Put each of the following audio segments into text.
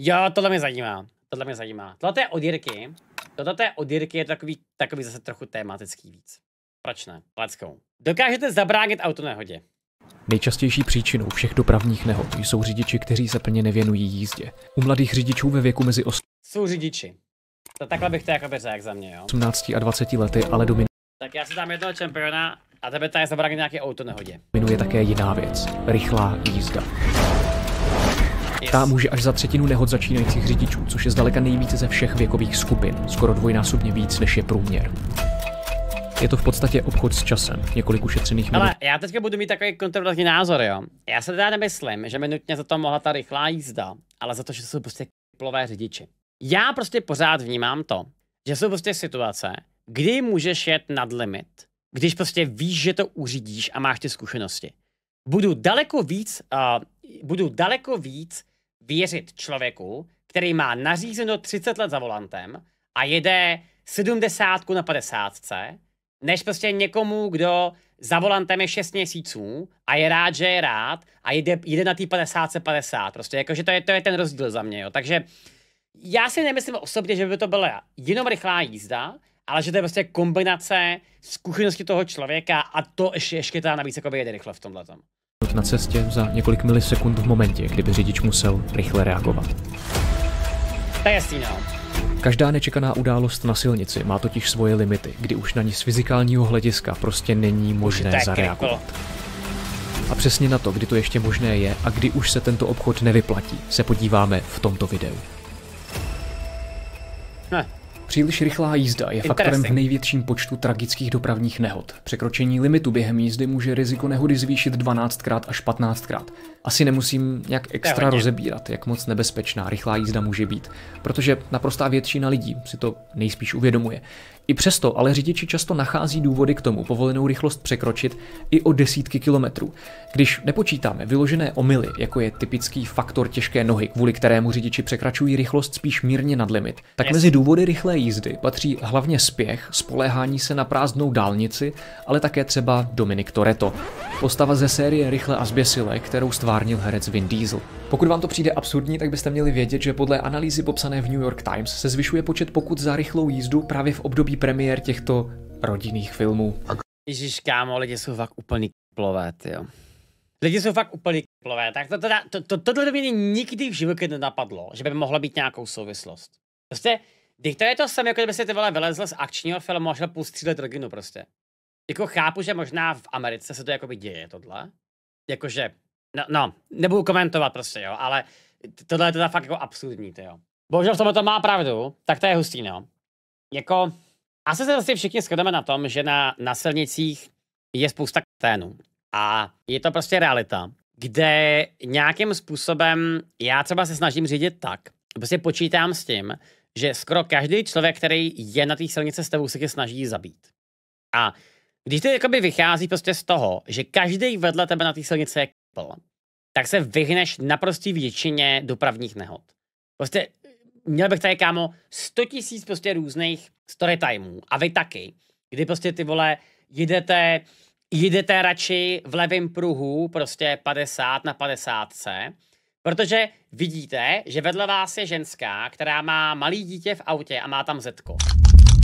Jo, tohle mě zajímá. Tohle mě zajímá. Tohle je od Jirky. Tohle je od Jirky, je to takový, takový zase trochu tematický víc. Proč ne? Let's go. Dokážete zabránit autonehodě. Nejčastější příčinou všech dopravních nehod jsou řidiči, kteří se plně nevěnují jízdě. U mladých řidičů ve věku mezi os... Jsou řidiči. To takhle bych to jako řekl za mě, jo. 18 a 20 lety, ale dominují. Tak já si dám jednoho čempiona a tebe tady zabránit nějaké autonehodě. Minuje také jiná věc. Rychlá jízda. Ta může až za třetinu nehod začínajících řidičů, což je zdaleka nejvíce ze všech věkových skupin, skoro dvojnásobně víc, než je průměr. Je to v podstatě obchod s časem, několik ušetřených minut. Ale já teďka budu mít takový kontroverzní názor, jo. Já se teda nemyslím, že mi nutně za to mohla ta rychlá jízda, ale za to, že jsou prostě plové řidiči. Já prostě pořád vnímám to, že jsou prostě situace, kdy můžeš jet nad limit, když prostě víš, že to uřídíš a máš ty zkušenosti. Budu daleko víc, uh, budu daleko víc věřit člověku, který má nařízeno 30 let za volantem a jede 70 na 50, než prostě někomu, kdo za volantem je 6 měsíců a je rád, že je rád a jede jede na té 50 50. Prostě jakože to je, to je ten rozdíl za mě. Jo. Takže já si nemyslím osobně, že by to byla jenom rychlá jízda, ale že to je prostě kombinace zkušenosti toho člověka a to ještě, ještě teda navíc jako jede rychle v tomhle na cestě za několik milisekund v momentě, kdyby řidič musel rychle reagovat. To je jasný, no. Každá nečekaná událost na silnici má totiž svoje limity, kdy už na ní z fyzikálního hlediska prostě není možné zareagovat. A přesně na to, kdy to ještě možné je a kdy už se tento obchod nevyplatí, se podíváme v tomto videu. Ne. Hm. Příliš rychlá jízda je faktorem v největším počtu tragických dopravních nehod. Překročení limitu během jízdy může riziko nehody zvýšit 12krát až 15krát. Asi nemusím nějak extra rozebírat, jak moc nebezpečná rychlá jízda může být, protože naprostá většina lidí si to nejspíš uvědomuje. I přesto ale řidiči často nachází důvody k tomu povolenou rychlost překročit i o desítky kilometrů. Když nepočítáme vyložené omily, jako je typický faktor těžké nohy, kvůli kterému řidiči překračují rychlost spíš mírně nad limit, tak mezi důvody rychlé jízdy patří hlavně spěch, spoléhání se na prázdnou dálnici, ale také třeba Dominic Toretto, postava ze série Rychle a zběsile, kterou stvárnil herec Vin Diesel. Pokud vám to přijde absurdní, tak byste měli vědět, že podle analýzy popsané v New York Times se zvyšuje počet pokut za rychlou jízdu právě v období premiér těchto rodinných filmů. Ježíš, kámo, lidi jsou fakt úplně plové, jo. Lidi jsou fakt úplně plové. Tak to, to, to, to, tohle mě nikdy v životě nenapadlo, že by mohla být nějakou souvislost. Prostě když to je to samé, jako kdyby si ty vole vylezl z akčního filmu a šel pustřílet rodinu prostě. Jako chápu, že možná v Americe se to jakoby děje tohle. Jakože, no, no nebudu komentovat prostě, jo, ale tohle je teda fakt jako absurdní, ty jo. Bohužel v tomhle to má pravdu, tak to je hustý, no. Jako, asi se prostě všichni shodneme na tom, že na, na silnicích je spousta katénů. A je to prostě realita, kde nějakým způsobem já třeba se snažím řídit tak, prostě počítám s tím, že skoro každý člověk, který je na té silnici s tebou, se tě snaží zabít. A když to jakoby vychází prostě z toho, že každý vedle tebe na té silnici je kapel, tak se vyhneš naprostý většině dopravních nehod. Prostě měl bych tady, kámo, 100 tisíc prostě různých timeů a vy taky, kdy prostě ty vole jedete, jedete radši v levém pruhu prostě 50 na 50 Protože vidíte, že vedle vás je ženská, která má malý dítě v autě a má tam zetko.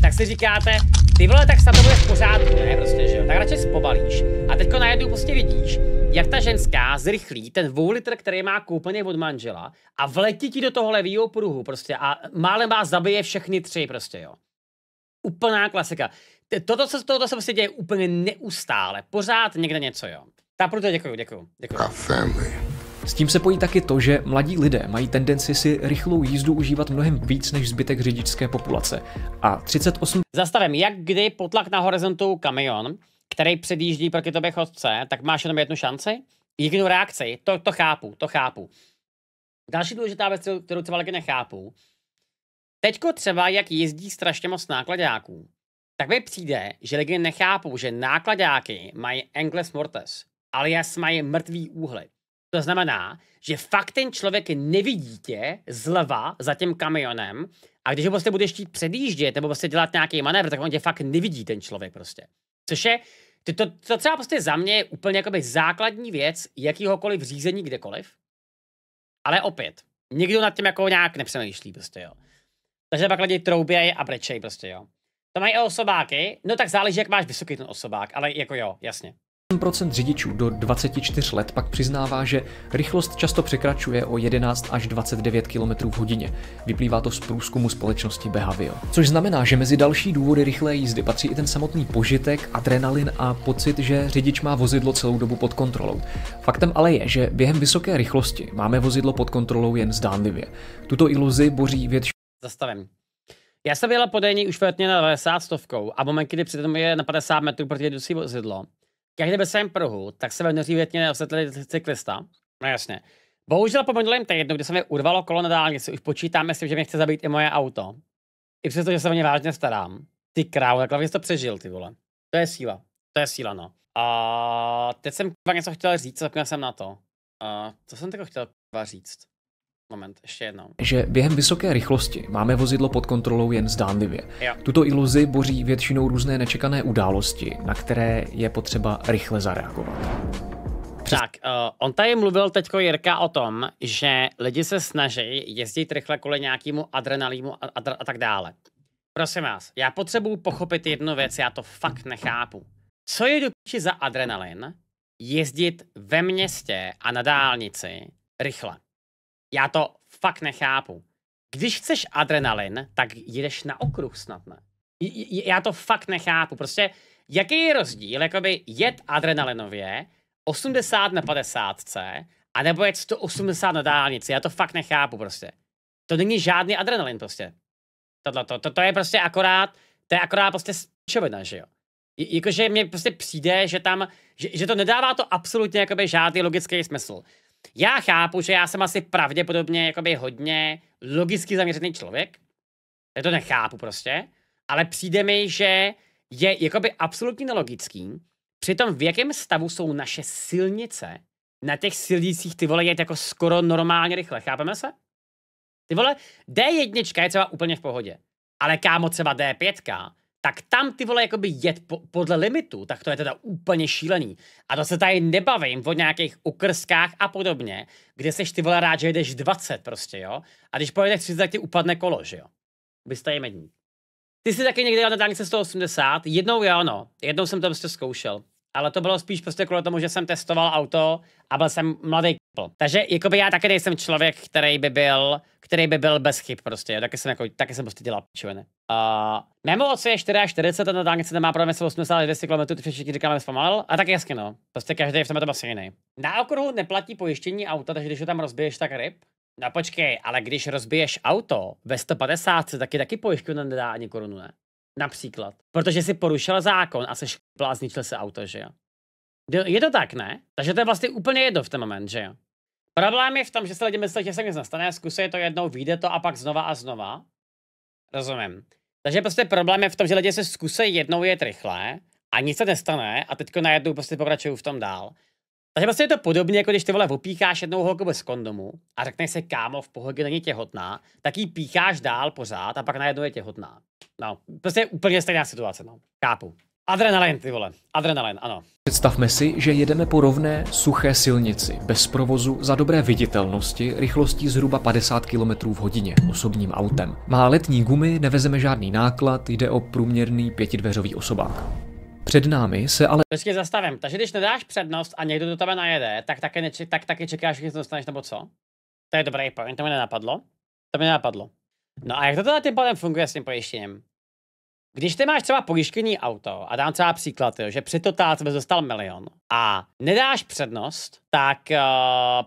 Tak si říkáte, ty vole, tak snad to bude v pořádku, ne? Prostě, že jo? Tak radši zpobalíš. A teďko najednou prostě vidíš, jak ta ženská zrychlí ten dvou litr, který má koupený od manžela a vletí ti do toho levýho pruhu prostě a málem vás zabije všechny tři prostě, jo. Úplná klasika. Toto se, toto se prostě děje úplně neustále. Pořád někde něco, jo. Tak proto děkuju, děkuju, děkuju. family. S tím se pojí taky to, že mladí lidé mají tendenci si rychlou jízdu užívat mnohem víc než zbytek řidičské populace. A 38... Zastavím, jak kdy potlak na horizontu kamion, který předjíždí proti tobě chodce, tak máš jenom jednu šanci? Jednu reakci, to, to chápu, to chápu. Další důležitá věc, kterou třeba taky nechápu, Teďko třeba, jak jezdí strašně moc nákladáků, tak mi přijde, že lidi nechápou, že nákladáky mají Angles Mortes, jas mají mrtvý úhly. To znamená, že fakt ten člověk nevidí tě zleva za tím kamionem a když ho prostě budeš chtít předjíždět nebo prostě dělat nějaký manévr, tak on tě fakt nevidí ten člověk prostě. Což je, to, to, to třeba prostě za mě je úplně jakoby základní věc jakýhokoliv řízení kdekoliv. Ale opět, nikdo nad tím jako nějak nepřemýšlí prostě, jo. Takže pak lidi troubějí a brečej prostě, jo. To mají i osobáky, no tak záleží, jak máš vysoký ten osobák, ale jako jo, jasně procent řidičů do 24 let pak přiznává, že rychlost často překračuje o 11 až 29 km v hodině. Vyplývá to z průzkumu společnosti Behavio. Což znamená, že mezi další důvody rychlé jízdy patří i ten samotný požitek, adrenalin a pocit, že řidič má vozidlo celou dobu pod kontrolou. Faktem ale je, že během vysoké rychlosti máme vozidlo pod kontrolou jen zdánlivě. Tuto iluzi boří větší... Zastavím. Já jsem jela podejní už už na 90 stovkou a moment, kdy přitom je na 50 metrů proti jedoucí vozidlo, jak kdyby jsem Prahu, tak se ve větně osvětlili cyklista. No jasně. Bohužel po minulém týdnu, kdy se mi urvalo kolo na dálnici, už počítáme si, že mě chce zabít i moje auto. I přesto, že se o ně vážně starám. Ty krávo, tak hlavně to přežil, ty vole. To je síla. To je síla, no. A teď jsem kva něco chtěl říct, zapomněl jsem na to. A co jsem tak chtěl kva říct? Moment, ještě jednou. Že během vysoké rychlosti máme vozidlo pod kontrolou jen zdánlivě. Jo. Tuto iluzi boří většinou různé nečekané události, na které je potřeba rychle zareagovat. Tak, uh, on tady mluvil teď Jirka o tom, že lidi se snaží jezdit rychle kvůli nějakému adrenalímu a, a, a tak dále. Prosím vás, já potřebuju pochopit jednu věc, já to fakt nechápu. Co je dopíči za adrenalin jezdit ve městě a na dálnici rychle? Já to fakt nechápu. Když chceš adrenalin, tak jdeš na okruh snad, ne? Já to fakt nechápu. Prostě jaký je rozdíl, jakoby jet adrenalinově 80 na 50 a nebo jet 180 na dálnici. Já to fakt nechápu prostě. To není žádný adrenalin prostě. Tohle, to, to, to, je prostě akorát, to je akorát prostě spíčovina, že jo. Jakože mně prostě přijde, že tam, že, že to nedává to absolutně jakoby žádný logický smysl. Já chápu, že já jsem asi pravděpodobně jakoby hodně logicky zaměřený člověk. Já to nechápu prostě. Ale přijde mi, že je jakoby absolutně nelogický. Přitom v jakém stavu jsou naše silnice na těch silnicích ty vole jet jako skoro normálně rychle. Chápeme se? Ty vole, D1 je třeba úplně v pohodě. Ale kámo třeba D5 tak tam ty vole jakoby jet po, podle limitu, tak to je teda úplně šílený. A to se tady nebavím o nějakých ukrskách a podobně, kde seš ty vole rád, že jdeš 20 prostě, jo? A když pojedeš 30, tak ti upadne kolo, že jo? Byste medník. Ty jsi taky někdy jel na dálnice 180? Jednou jo, no. Jednou jsem to prostě zkoušel ale to bylo spíš prostě kvůli tomu, že jsem testoval auto a byl jsem mladý kpl. Takže jakoby já taky nejsem člověk, který by byl, který by byl bez chyb prostě, jo. taky jsem jako, taky jsem prostě dělal pičoviny. Uh, Memo oce je 40, ten na dálnici nemá problém, jestli 80 200 km, ty všichni říkáme zpomalil, a tak jasně no, prostě každý je v tom asi vlastně jiný. Na okruhu neplatí pojištění auta, takže když ho tam rozbiješ, tak ryb. No počkej, ale když rozbiješ auto ve 150, taky taky pojišťovna nedá ani korunu, ne? Například. Protože si porušil zákon a seš a zničil se auto, že jo. Je to tak, ne? Takže to je vlastně úplně jedno v ten moment, že jo. Problém je v tom, že se lidi myslí, že se nic nestane, zkusí to jednou, vyjde to a pak znova a znova. Rozumím. Takže prostě problém je v tom, že lidi se zkusí jednou jet rychle a nic se nestane a teďko najednou prostě pokračují v tom dál. Takže prostě je to podobně, jako když ty vole opícháš jednou holku bez kondomu a řekneš se kámo, v pohodě není těhotná, tak ji pícháš dál pořád a pak najednou je těhotná. No, prostě úplně stejná situace, no. Kápu. Adrenalin, ty vole. Adrenalin, ano. Představme si, že jedeme po rovné, suché silnici, bez provozu, za dobré viditelnosti, rychlostí zhruba 50 km v hodině, osobním autem. Má letní gumy, nevezeme žádný náklad, jde o průměrný pětidveřový osobák. Před námi se ale... Počkej, zastavím. Takže když nedáš přednost a někdo do tebe najede, tak taky, neči, tak taky čekáš, že se dostaneš nebo co? To je dobrý point, to mi nenapadlo. To mi nenapadlo. No a jak to teda tím pádem funguje s tím pojištěním? Když ty máš třeba pojištění auto, a dám třeba příklad, jo, že při totálce bys dostal milion a nedáš přednost, tak uh,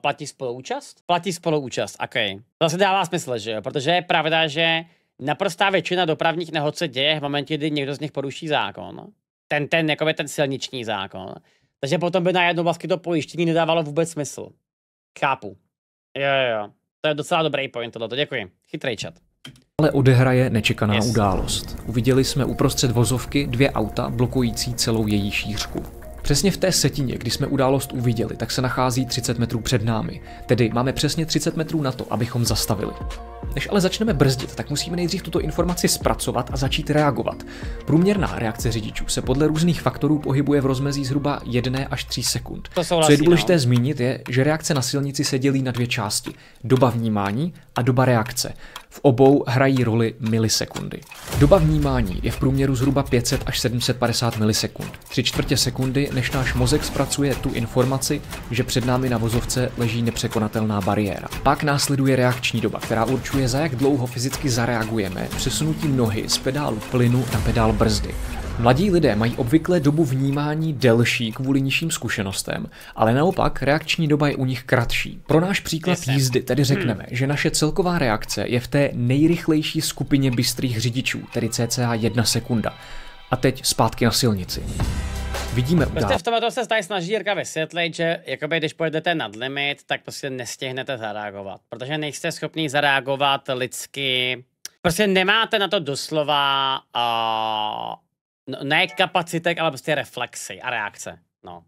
platí spoluúčast? Platí spoluúčast, ok. To se dává smysl, že jo? Protože je pravda, že naprostá většina dopravních nehod se děje v momentě, kdy někdo z nich poruší zákon ten, ten, jakoby ten silniční zákon. Takže potom by najednou vlastně to pojištění nedávalo vůbec smysl. Chápu. Jo, jo, jo. To je docela dobrý point tohleto, děkuji. Chytrý chat. Ale odehraje nečekaná yes. událost. Uviděli jsme uprostřed vozovky dvě auta blokující celou její šířku. Přesně v té setině, kdy jsme událost uviděli, tak se nachází 30 metrů před námi, tedy máme přesně 30 metrů na to, abychom zastavili. Než ale začneme brzdit, tak musíme nejdřív tuto informaci zpracovat a začít reagovat. Průměrná reakce řidičů se podle různých faktorů pohybuje v rozmezí zhruba 1 až 3 sekund. Co je no. důležité no. zmínit, je, že reakce na silnici se dělí na dvě části. Doba vnímání a doba reakce. V obou hrají roli milisekundy. Doba vnímání je v průměru zhruba 500 až 750 milisekund, tři čtvrtě sekundy, než náš mozek zpracuje tu informaci, že před námi na vozovce leží nepřekonatelná bariéra. Pak následuje reakční doba, která určuje, za jak dlouho fyzicky zareagujeme přesunutím nohy z pedálu plynu na pedál brzdy. Mladí lidé mají obvykle dobu vnímání delší kvůli nižším zkušenostem, ale naopak reakční doba je u nich kratší. Pro náš příklad jízdy tedy hmm. řekneme, že naše celková reakce je v té nejrychlejší skupině bystrých řidičů, tedy cca 1 sekunda. A teď zpátky na silnici. Vidíme prostě udál. Prostě v tomto se tady snaží Jirka vysvětlit, že jakoby, když pojedete nad limit, tak prostě nestihnete zareagovat, protože nejste schopni zareagovat lidsky. Prostě nemáte na to doslova uh, no, ne kapacitek, ale prostě reflexy a reakce. No.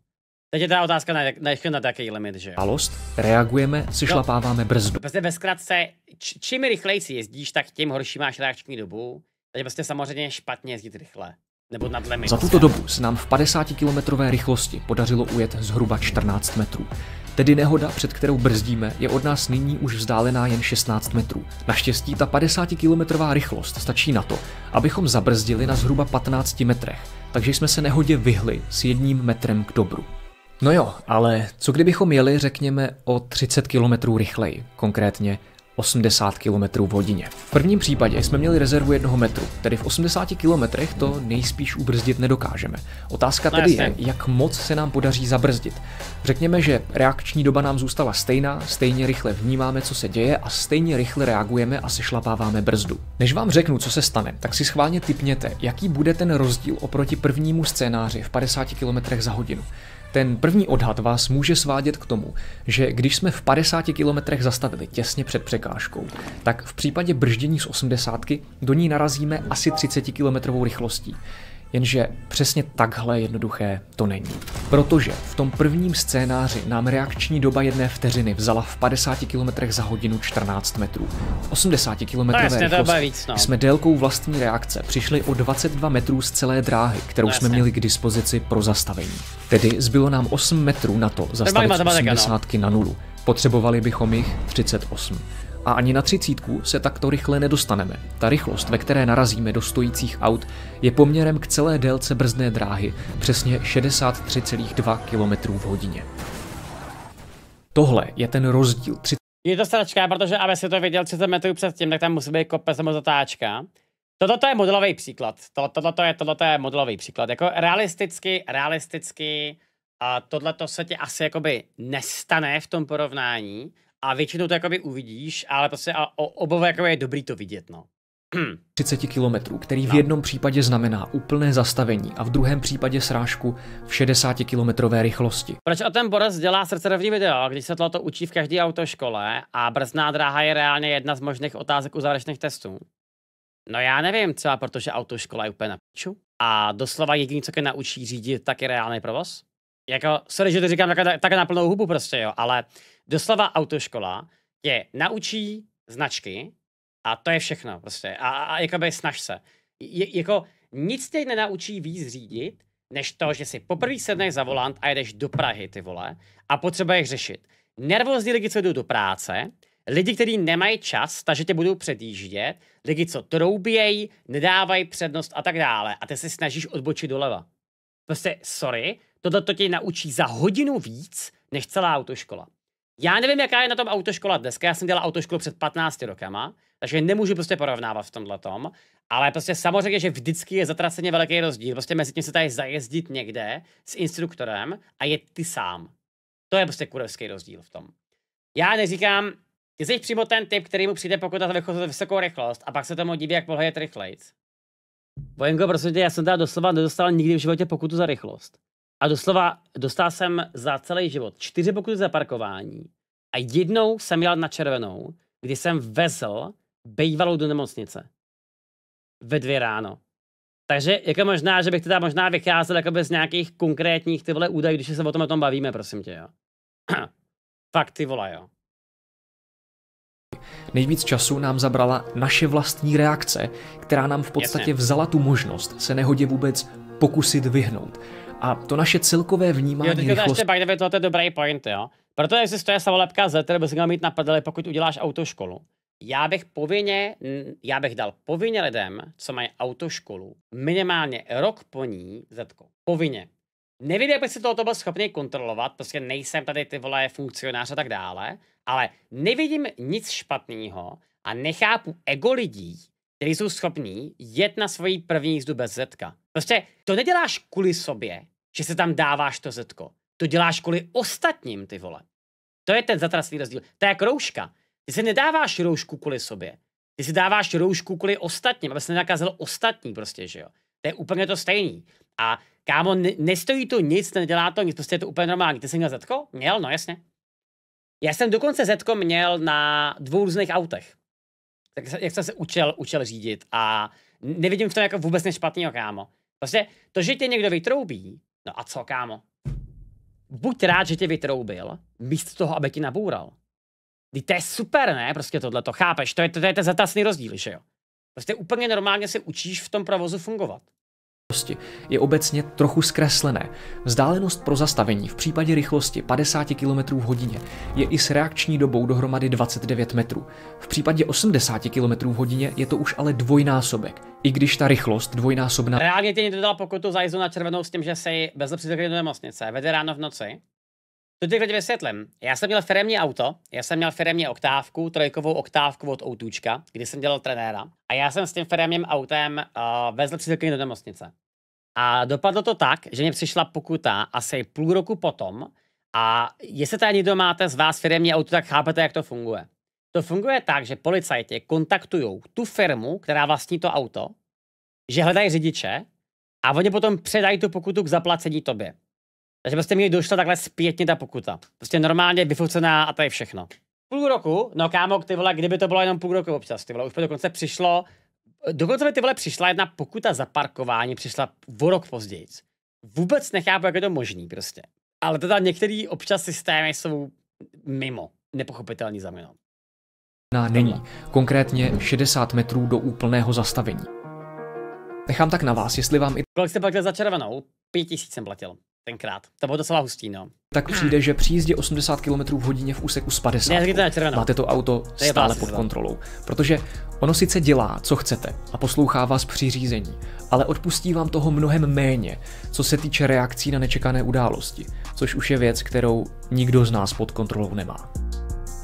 Teď je ta otázka na, na, na jaký limit, že jo? Alost, reagujeme, si no, brzdu. Prostě ve zkratce, čím rychleji si jezdíš, tak tím horší máš reakční dobu. Takže prostě samozřejmě špatně jezdit rychle. Nebo nad limit. Za tuto dobu se nám v 50-kilometrové rychlosti podařilo ujet zhruba 14 metrů. Tedy nehoda, před kterou brzdíme, je od nás nyní už vzdálená jen 16 metrů. Naštěstí ta 50-kilometrová rychlost stačí na to, abychom zabrzdili na zhruba 15 metrech, takže jsme se nehodě vyhli s jedním metrem k dobru. No jo, ale co kdybychom jeli, řekněme, o 30 km rychleji, konkrétně 80 km v hodině. V prvním případě jsme měli rezervu jednoho metru, tedy v 80 km to nejspíš ubrzdit nedokážeme. Otázka no tedy je, jak moc se nám podaří zabrzdit. Řekněme, že reakční doba nám zůstala stejná, stejně rychle vnímáme, co se děje a stejně rychle reagujeme a sešlapáváme brzdu. Než vám řeknu, co se stane, tak si schválně typněte, jaký bude ten rozdíl oproti prvnímu scénáři v 50 km za hodinu. Ten první odhad vás může svádět k tomu, že když jsme v 50 km zastavili těsně před překážkou, tak v případě brždění z 80 do ní narazíme asi 30 km rychlostí. Jenže přesně takhle jednoduché to není. Protože v tom prvním scénáři nám reakční doba jedné vteřiny vzala v 50 km za hodinu 14 metrů. V 80 km rychlosti no. jsme délkou vlastní reakce přišli o 22 metrů z celé dráhy, kterou no, jsme měli k dispozici pro zastavení. Tedy zbylo nám 8 metrů na to zastavit 80 no. na nulu. Potřebovali bychom jich 38 a ani na třicítku se takto rychle nedostaneme. Ta rychlost, ve které narazíme do stojících aut, je poměrem k celé délce brzdné dráhy, přesně 63,2 km v hodině. Tohle je ten rozdíl. Je to stračka, protože aby si to věděl 30 metrů před tím, tak tam musí být kope nebo zatáčka. Toto je modelový příklad. Toto je, to je modelový příklad. Jako realisticky, realisticky, a tohle to se ti asi jakoby nestane v tom porovnání, a většinou to jakoby uvidíš, ale prostě a obavu jakoby je dobrý to vidět, no. 30 km, který v no. jednom případě znamená úplné zastavení a v druhém případě srážku v 60 km rychlosti. Proč o ten Boris dělá srdcervní video, když se to učí v každé autoškole a brzná dráha je reálně jedna z možných otázek u závěrečných testů? No já nevím, třeba protože autoškola je úplně na piču a doslova jediný, co tě naučí řídit, tak je reálný provoz. Jako, sorry, že to říkám tak, tak na plnou hubu prostě, jo, ale doslova autoškola tě naučí značky a to je všechno prostě. A, a, a jakoby snaž se. Je, jako nic tě nenaučí víc řídit, než to, že si poprvé sedneš za volant a jedeš do Prahy, ty vole, a potřebuješ řešit. Nervózní lidi, co jdou do práce, lidi, kteří nemají čas, takže tě budou předjíždět, lidi, co troubějí, nedávají přednost a tak dále. A ty se snažíš odbočit doleva. Prostě, sorry, toto to tě naučí za hodinu víc, než celá autoškola. Já nevím, jaká je na tom autoškola dneska. Já jsem dělal autoškolu před 15 rokama, takže nemůžu prostě porovnávat v tomhle tom. Ale prostě samozřejmě, že vždycky je zatraceně velký rozdíl. Prostě mezi tím se tady zajezdit někde s instruktorem a je ty sám. To je prostě kurevský rozdíl v tom. Já neříkám, jsi přímo ten typ, který mu přijde pokuta za vysokou rychlost a pak se tomu diví, jak mohl jet rychlejc. Vojenko, prosím tě, já jsem teda doslova nedostal nikdy v životě pokutu za rychlost. A doslova dostal jsem za celý život čtyři pokuty za parkování a jednou jsem jel na červenou, kdy jsem vezl bývalou do nemocnice. Ve dvě ráno. Takže jako možná, že bych teda možná vycházel jako z nějakých konkrétních ty vole údajů, když se o tom o tom bavíme, prosím tě, jo. Fakt ty vole, jo. Nejvíc času nám zabrala naše vlastní reakce, která nám v podstatě Jasně. vzala tu možnost se nehodě vůbec pokusit vyhnout a to naše celkové vnímání jo, rychlosti... Jo, ještě, by to je dobrý point, jo. Proto existuje samolepka Z, kterou bys měl mít na prdeli, pokud uděláš autoškolu. Já bych povinně, já bych dal povinně lidem, co mají autoškolu, minimálně rok po ní zetko. Povinně. Nevím, jak by si toto byl schopný kontrolovat, prostě nejsem tady ty vole funkcionář a tak dále, ale nevidím nic špatného a nechápu ego lidí, kteří jsou schopní jet na svoji první jízdu bez zetka. Prostě to neděláš kvůli sobě, že se tam dáváš to zetko. To děláš kvůli ostatním, ty vole. To je ten zatracený rozdíl. To je jak rouška. Ty se nedáváš roušku kvůli sobě. Ty si dáváš roušku kvůli ostatním, aby se nenakazil ostatní prostě, že jo. To je úplně to stejný. A kámo, ne, nestojí to nic, nedělá to nic, prostě je to úplně normální. Ty jsi měl zetko? Měl, no jasně. Já jsem dokonce zetko měl na dvou různých autech. Tak jak jsem se učil, učil řídit a nevidím v tom jako vůbec nic špatného, kámo. Prostě to, že tě někdo vytroubí, no a co, kámo? Buď rád, že tě vytroubil, místo toho, aby ti nabůral. Ty to je super, ne? Prostě tohle to chápeš. To je, to, to je ten zatasný rozdíl, že jo? Prostě úplně normálně se učíš v tom provozu fungovat prostě je obecně trochu zkreslené. Vzdálenost pro zastavení v případě rychlosti 50 km h je i s reakční dobou dohromady 29 metrů. V případě 80 km h je to už ale dvojnásobek, i když ta rychlost dvojnásobná... Reálně tě někdo dal pokutu za jízdu na červenou s tím, že jsi bez do nemocnice, Vede ráno v noci. To ti vysvětlím. Já jsem měl firemní auto, já jsem měl firemní oktávku, trojkovou oktávku od Outučka, kdy jsem dělal trenéra. A já jsem s tím firemním autem uh, vezl přítelkyni do nemocnice. A dopadlo to tak, že mě přišla pokuta asi půl roku potom. A jestli tady někdo máte z vás firemní auto, tak chápete, jak to funguje to funguje tak, že policajti kontaktují tu firmu, která vlastní to auto, že hledají řidiče a oni potom předají tu pokutu k zaplacení tobě. Takže prostě mi došla takhle zpětně ta pokuta. Prostě normálně vyfocená a to je všechno. Půl roku, no kámo, ty vole, kdyby to bylo jenom půl roku občas, ty vole, už by dokonce přišlo, dokonce by ty vole přišla jedna pokuta za parkování, přišla o rok později. Vůbec nechápu, jak je to možný prostě. Ale teda některý občas systémy jsou mimo, nepochopitelný za mnou dostupná není, konkrétně 60 metrů do úplného zastavení. Nechám tak na vás, jestli vám i... Kolik jste platil za červenou? 5000 jsem platil. Tenkrát. To bylo docela hustý, no. Tak přijde, že při jízdě 80 km v hodině v úseku s 50 ne, máte to auto to stále pod no. kontrolou. Protože ono sice dělá, co chcete a poslouchá vás při řízení, ale odpustí vám toho mnohem méně, co se týče reakcí na nečekané události, což už je věc, kterou nikdo z nás pod kontrolou nemá.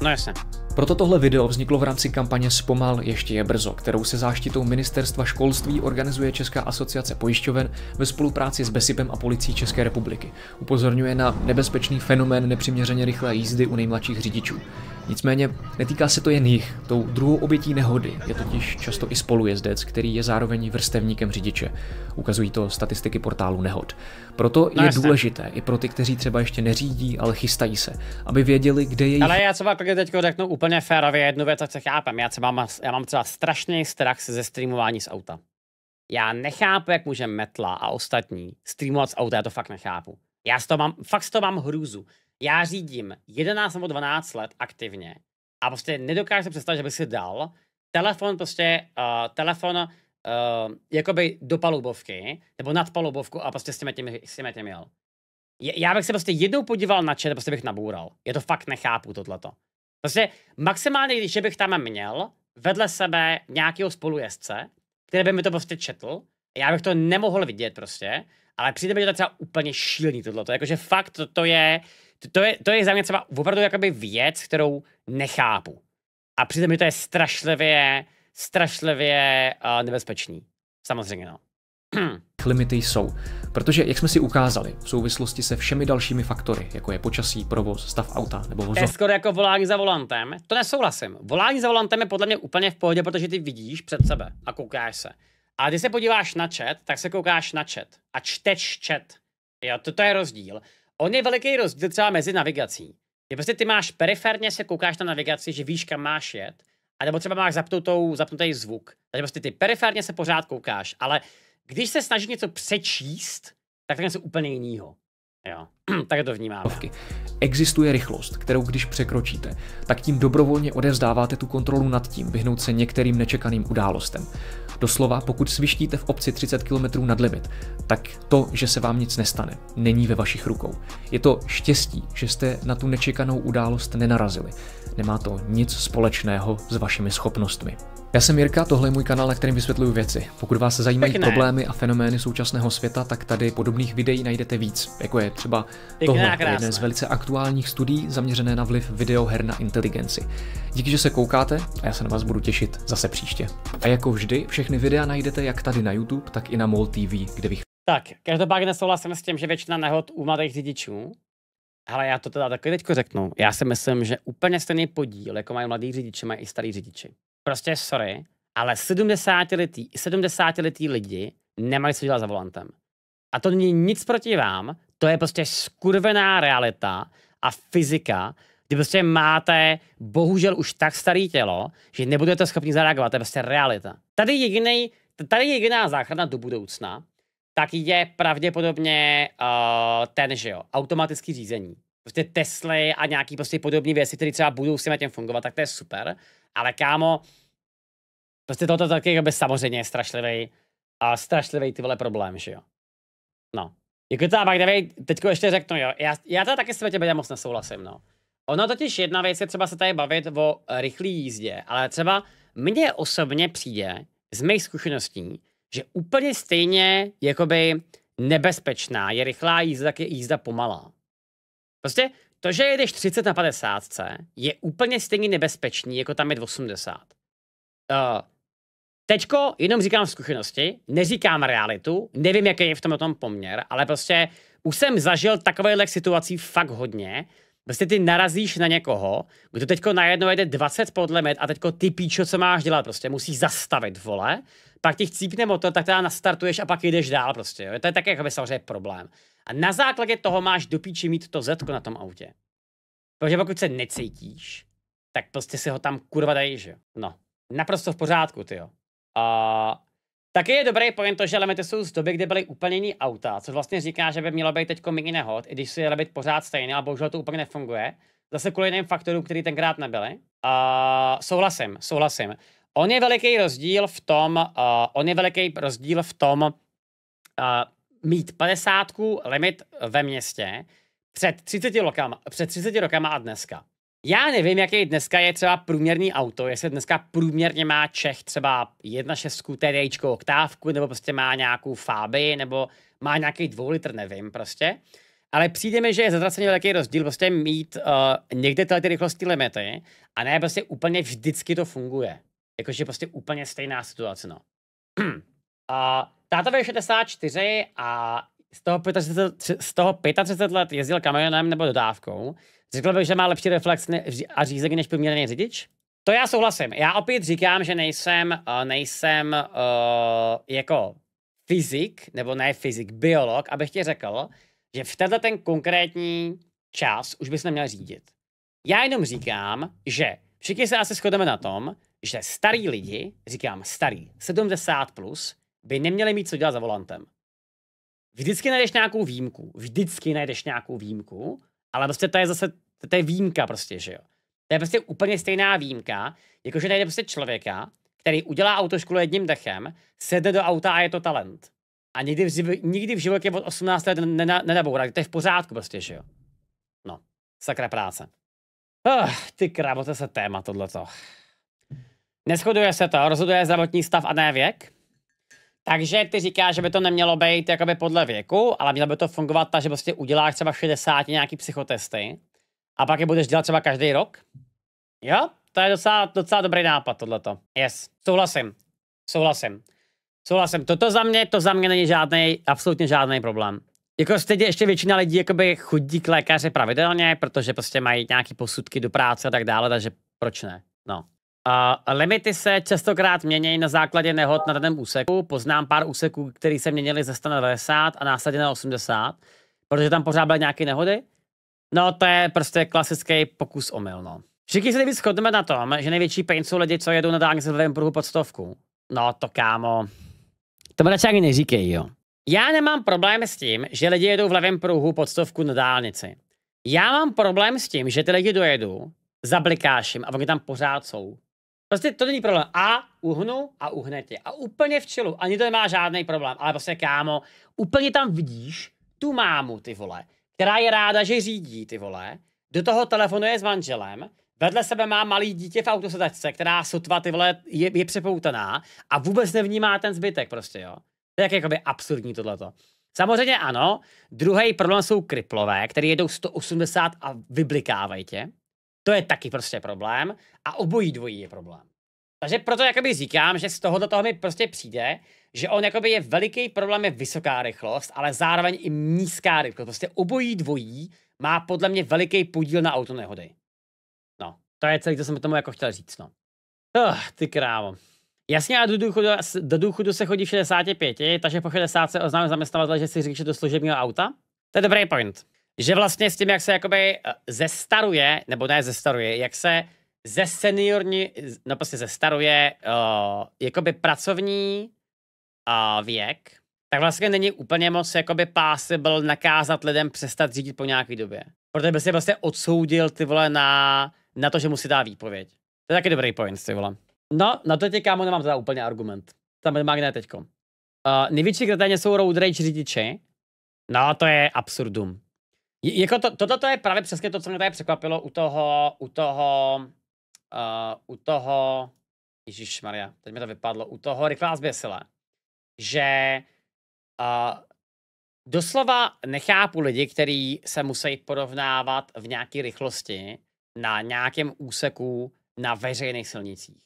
No jasně. Proto tohle video vzniklo v rámci kampaně Spomal, ještě je brzo, kterou se záštitou ministerstva školství organizuje Česká asociace pojišťoven ve spolupráci s Besipem a policií České republiky. Upozorňuje na nebezpečný fenomén nepřiměřeně rychlé jízdy u nejmladších řidičů. Nicméně netýká se to jen jich. Tou druhou obětí nehody je totiž často i spolujezdec, který je zároveň vrstevníkem řidiče. Ukazují to statistiky portálu nehod. Proto no je jasne. důležité i pro ty, kteří třeba ještě neřídí, ale chystají se, aby věděli, kde je Ale já třeba když teď řeknu úplně férově jednu věc, co chápem. Já, třeba mám, já mám třeba strašný strach ze streamování z auta. Já nechápu, jak může Metla a ostatní streamovat z auta, já to fakt nechápu. Já z toho mám, fakt z toho mám hrůzu já řídím 11 nebo 12 let aktivně a prostě nedokážu si představit, že bych si dal telefon prostě, uh, telefon uh, jakoby do palubovky nebo nad palubovku a prostě s těmi těmi, s těmi těmi jel. Je, já bych se prostě jednou podíval na chat, prostě bych nabůral. Já to fakt nechápu, tohleto. Prostě maximálně, když bych tam měl vedle sebe nějakého spolujezdce, který by mi to prostě četl, já bych to nemohl vidět prostě, ale přijde mi to třeba úplně šílený tohleto, jakože fakt to, to je, to je, to je za mě třeba opravdu jakoby věc, kterou nechápu. A přitom mi to je strašlivě, strašlivě uh, nebezpečný. Samozřejmě, no. Limity jsou, protože, jak jsme si ukázali, v souvislosti se všemi dalšími faktory, jako je počasí, provoz, stav auta nebo vozovka. To je skoro jako volání za volantem. To nesouhlasím. Volání za volantem je podle mě úplně v pohodě, protože ty vidíš před sebe a koukáš se. A když se podíváš na chat, tak se koukáš na chat a čteš chat. Jo, to, to je rozdíl. On je veliký rozdíl třeba mezi navigací. Je prostě ty máš periferně se koukáš na navigaci, že víš, kam máš jet, a nebo třeba máš zapnutou, zapnutý zvuk. Takže prostě ty periferně se pořád koukáš, ale když se snažíš něco přečíst, tak to je něco úplně jiného. Jo, tak to vnímáme existuje rychlost, kterou když překročíte, tak tím dobrovolně odevzdáváte tu kontrolu nad tím, vyhnout se některým nečekaným událostem. Doslova, pokud svištíte v obci 30 km nad limit, tak to, že se vám nic nestane, není ve vašich rukou. Je to štěstí, že jste na tu nečekanou událost nenarazili. Nemá to nic společného s vašimi schopnostmi. Já jsem Jirka, tohle je můj kanál, na kterém vysvětluju věci. Pokud vás zajímají Pěkné. problémy a fenomény současného světa, tak tady podobných videí najdete víc, jako je třeba tohle, je jeden z velice aktuálních studií zaměřené na vliv videoher na inteligenci. Díky, že se koukáte a já se na vás budu těšit zase příště. A jako vždy, všechny videa najdete jak tady na YouTube, tak i na MOL TV, kde bych... Tak, každopádně nesouhlasím s tím, že většina nehod u mladých řidičů ale já to teda taky teďko řeknu. Já si myslím, že úplně stejný podíl, jako mají mladí řidiči, mají i starí řidiči prostě sorry, ale 70-letý 70 letý lidi nemají co dělat za volantem. A to není nic proti vám, to je prostě skurvená realita a fyzika, kdy prostě máte bohužel už tak staré tělo, že nebudete schopni zareagovat, to je prostě realita. Tady, jedinej, tady jediná záchrana do budoucna, tak je pravděpodobně uh, ten, že jo, automatický řízení prostě Tesly a nějaký prostě podobné věci, které třeba budou s tím fungovat, tak to je super. Ale kámo, prostě tohoto taky by samozřejmě je strašlivý a strašlivý ty vole problém, že jo. No. Jako třeba Bagdavej, teďko ještě řeknu, jo, já, já to taky s tebe moc nesouhlasím, no. Ono totiž jedna věc je třeba se tady bavit o eh, rychlé jízdě, ale třeba mně osobně přijde z mých zkušeností, že úplně stejně jakoby nebezpečná je rychlá jízda, tak je jízda pomalá. Prostě to, že jedeš 30 na 50, je úplně stejně nebezpečný, jako tam je 80. Uh, eh, teďko jenom říkám zkušenosti, neříkám realitu, nevím, jaký je v tom, tom poměr, ale prostě už jsem zažil takovéhle situací fakt hodně. Prostě ty narazíš na někoho, kdo teďko najednou jede 20 podle met a teďko ty píčo, co máš dělat, prostě musíš zastavit, vole, pak ti chcípne motor, tak teda nastartuješ a pak jdeš dál prostě, jo. To je také jako samozřejmě problém. A na základě toho máš do píči mít to zetko na tom autě. Protože pokud se necítíš, tak prostě si ho tam kurva dají, že No, naprosto v pořádku, ty jo. A taky je dobrý pojem, to, že limity jsou z doby, kdy byly úplně jiný auta, což vlastně říká, že by mělo být teď méně nehod, i když si je limit pořád stejný, ale bohužel to úplně nefunguje. Zase kvůli jiným faktorům, který tenkrát nebyly. A souhlasím, souhlasím. On je veliký rozdíl v tom, uh, on je veliký rozdíl v tom, uh, mít 50 limit ve městě před 30, lokama, před 30 rokama a dneska. Já nevím, jaký dneska je třeba průměrný auto, jestli dneska průměrně má Čech třeba 1.6 TDI oktávku, nebo prostě má nějakou fáby, nebo má nějaký litr, nevím prostě. Ale přijde mi, že je zatraceně velký rozdíl prostě mít uh, někde tyhle ty rychlosti limity a ne prostě úplně vždycky to funguje. Jakože prostě úplně stejná situace, no. a Táta byl 64 a z toho, 35, z toho 35 let jezdil kamionem nebo dodávkou. Řekl bych, že má lepší reflex a řízek než průměrný řidič? To já souhlasím. Já opět říkám, že nejsem, eh, nejsem uh, jako fyzik, nebo ne fyzik, biolog, abych ti řekl, že v tenhle ten konkrétní čas už bys neměl řídit. Já jenom říkám, že všichni se asi shodeme na tom, že starý lidi, říkám starý, 70 plus, by neměli mít co dělat za volantem. Vždycky najdeš nějakou výjimku, vždycky najdeš nějakou výjimku, ale prostě to je zase, to je výjimka prostě, že jo. To je prostě úplně stejná výjimka, jakože najde prostě člověka, který udělá autoškolu jedním dechem, sedne do auta a je to talent. A nikdy v, nikdy v životě od 18 let nenabourá, to je v pořádku prostě, že jo. No, sakra práce. Oh, ty krabote se téma tohleto. Neschoduje se to, rozhoduje zdravotní stav a ne věk? Takže ty říkáš, že by to nemělo být jakoby podle věku, ale mělo by to fungovat tak, že prostě uděláš třeba v 60 nějaký psychotesty a pak je budeš dělat třeba každý rok. Jo, to je docela, docela dobrý nápad tohleto. Yes, souhlasím, souhlasím. Souhlasím, toto za mě, to za mě není žádný, absolutně žádný problém. Jako teď je ještě většina lidí jakoby chudí k lékaři pravidelně, protože prostě mají nějaké posudky do práce a tak dále, takže proč ne? limity se častokrát mění na základě nehod na daném úseku. Poznám pár úseků, které se měnily ze 100 na 90 a následně na 80, protože tam pořád byly nějaké nehody. No to je prostě klasický pokus omyl, no. Všichni se nejvíc shodneme na tom, že největší pain jsou lidi, co jedou na dálnici v levém pruhu pod stovku. No to kámo. To mi radši ani neříkej, jo. Já nemám problém s tím, že lidi jedou v levém pruhu pod stovku na dálnici. Já mám problém s tím, že ty lidi dojedou, zablikáším, a oni tam pořád jsou. Prostě to není problém. A uhnu a uhne tě. A úplně v čelu. Ani to nemá žádný problém. Ale prostě kámo, úplně tam vidíš tu mámu, ty vole, která je ráda, že řídí, ty vole. Do toho telefonuje s manželem, Vedle sebe má malý dítě v autosedačce, která sotva ty vole je, je přepoutaná a vůbec nevnímá ten zbytek prostě, jo. To je jakoby absurdní tohleto. Samozřejmě ano, druhý problém jsou kriplové, které jedou 180 a vyblikávají tě. To je taky prostě problém a obojí dvojí je problém. Takže proto jakoby říkám, že z toho do toho mi prostě přijde, že on jakoby je veliký problém je vysoká rychlost, ale zároveň i nízká rychlost. Prostě obojí dvojí má podle mě veliký podíl na autonehody. No, to je celý, co jsem tomu jako chtěl říct, no. Oh, ty krávo. Jasně, a do důchodu, do důchodu se chodí v 65, takže po 60 se oznámí zaměstnavatel, že si že do služebního auta. To je dobrý point že vlastně s tím, jak se jakoby eh, zestaruje, nebo ne zestaruje, jak se ze seniorní, no prostě zestaruje uh, jakoby pracovní uh, věk, tak vlastně není úplně moc jakoby possible nakázat lidem přestat řídit po nějaké době. Protože by se vlastně prostě odsoudil ty vole na, na to, že musí dát výpověď. To je taky dobrý point, ty vole. No, na to tě kámo nemám teda úplně argument. Tam má ne teďko. Uh, největší kreténě jsou road rage řidiči. No, to je absurdum. Jako to, toto je právě přesně to, co mě tady překvapilo u toho, u toho, uh, u toho, Ježíš Maria, teď mi to vypadlo, u toho Rychlá zběsila, že uh, doslova nechápu lidi, kteří se musí porovnávat v nějaké rychlosti na nějakém úseku na veřejných silnicích.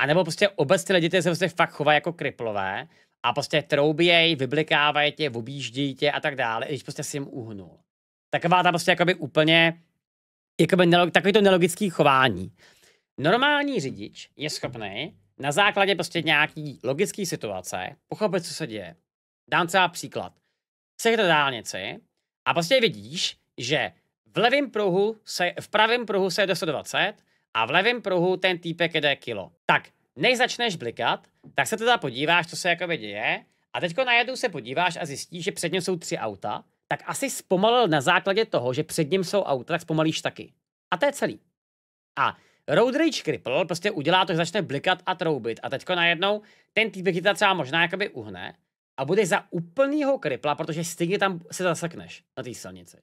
A nebo prostě obecně lidi, kteří se prostě fakt chovají jako kriplové a prostě troubějí, vyblikávají tě, objíždějí tě a tak dále, když prostě si jim uhnul. Taková ta prostě jakoby úplně, jakoby nelog, takový to nelogický chování. Normální řidič je schopný na základě prostě nějaký logické situace pochopit, co se děje. Dám třeba příklad. Seš na dálnici a prostě vidíš, že v levém pruhu se, v pravém pruhu se jede 120 a v levém pruhu ten týpek jede kilo. Tak, než začneš blikat, tak se teda podíváš, co se jakoby děje a teďko najednou se podíváš a zjistíš, že před ním jsou tři auta tak asi zpomalil na základě toho, že před ním jsou auta, tak zpomalíš taky. A to je celý. A Road Rage Cripple prostě udělá to, že začne blikat a troubit a teďko najednou ten týpek ti třeba možná jakoby uhne a bude za úplnýho kripla, protože stejně tam se zasekneš na té silnici.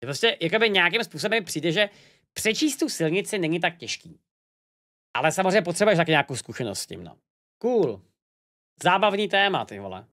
prostě jakoby nějakým způsobem přijde, že přečíst tu silnici není tak těžký. Ale samozřejmě potřebuješ taky nějakou zkušenost s tím, no. Cool. Zábavný téma, ty vole.